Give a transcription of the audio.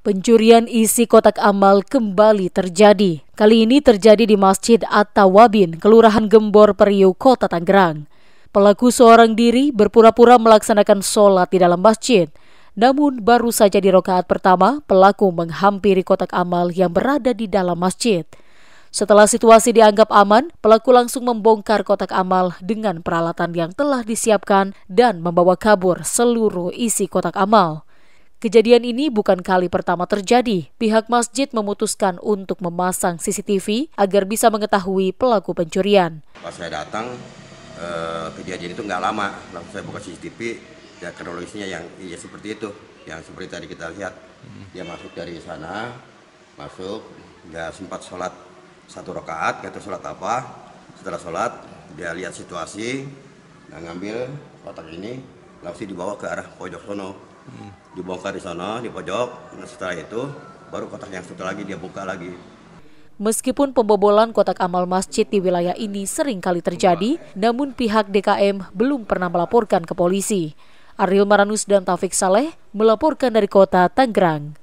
Pencurian isi kotak amal kembali terjadi. Kali ini terjadi di Masjid At-Tawabin, Kelurahan Gembor Periuk, Kota Tangerang. Pelaku seorang diri berpura-pura melaksanakan sholat di dalam masjid. Namun baru saja di rokaat pertama, pelaku menghampiri kotak amal yang berada di dalam masjid. Setelah situasi dianggap aman, pelaku langsung membongkar kotak amal dengan peralatan yang telah disiapkan dan membawa kabur seluruh isi kotak amal. Kejadian ini bukan kali pertama terjadi. Pihak masjid memutuskan untuk memasang CCTV agar bisa mengetahui pelaku pencurian. Pas saya datang, eh, kejadian itu nggak lama. Langsung saya buka CCTV, ya kronologisnya yang ya seperti itu. Yang seperti tadi kita lihat, dia masuk dari sana, masuk, nggak sempat sholat satu rakaat, nggak tahu sholat apa. Setelah sholat, dia lihat situasi, dan ngambil kotak ini, langsung dibawa ke arah pojok sono hmm. dibongkar di sana di pojok nah setelah itu baru kotak yang satu lagi dia buka lagi Meskipun pembobolan kotak amal masjid di wilayah ini sering kali terjadi, namun pihak DKM belum pernah melaporkan ke polisi. Aril Maranus dan Taufik Saleh melaporkan dari kota Tangerang.